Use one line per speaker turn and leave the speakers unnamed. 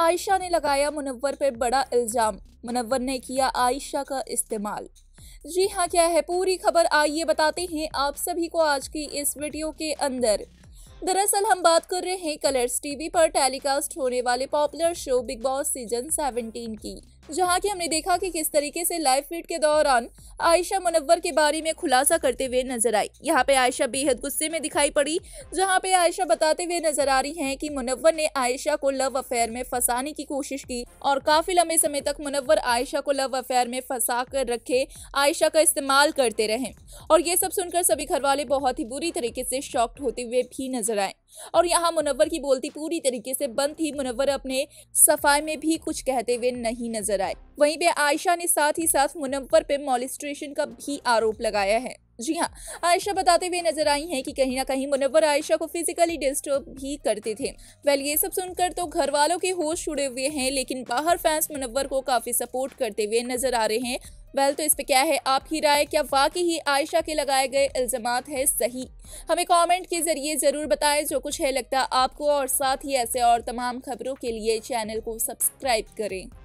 आयशा ने लगाया मुनवर पर बड़ा इल्ज़ाम मुनवर ने किया आयशा का इस्तेमाल जी हाँ क्या है पूरी खबर आइए बताते हैं आप सभी को आज की इस वीडियो के अंदर दरअसल हम बात कर रहे हैं कलर्स टीवी पर टेलीकास्ट होने वाले popular show big boss season 17 की जहां की हमने देखा कि किस तरीके से लाइव फीड के दौरान आयशा मुनवर के बारे में खुलासा करते हुए नजर आई यहां पे आयशा बेहद गुस्से में दिखाई पड़ी जहां पे आयशा बताते हुए नजर आ रही हैं कि मुनवर ने आयशा को लव अफेयर में फंसाने की कोशिश की और काफी लंबे समय तक मुनवर आयशा को लव अफेयर में फंसा कर रखे आयशा का इस्तेमाल करते रहे और ये सब सुनकर सभी घर वाले बहुत ही बुरी तरीके से शॉक्ट होते हुए भी नजर आए और यहाँ मुनव्वर की बोलती पूरी तरीके से बंद थी मुनव्वर अपने सफाई में भी कुछ कहते हुए नहीं नजर नजर आए वहीं पे आयशा ने साथ ही साथ मुनवर पे मॉलिस्ट्रेशन का भी आरोप लगाया है जी हाँ आयशा बताते हुए नजर आई हैं कि कहीं ना कहीं मुनवर आयशा को फिजिकली डिस्टर्ब भी करते थे वेल ये सब सुनकर तो घर वालों के होश उड़े हुए हैं लेकिन बाहर फैंस मुनवर को काफी सपोर्ट करते हुए नजर आ रहे हैं वेल तो इस पे क्या है आप ही राय क्या वाकई ही आयशा के लगाए गए इल्जाम है सही हमें कमेंट के जरिए ज़रूर बताएं जो कुछ है लगता आपको और साथ ही ऐसे और तमाम खबरों के लिए चैनल को सब्सक्राइब करें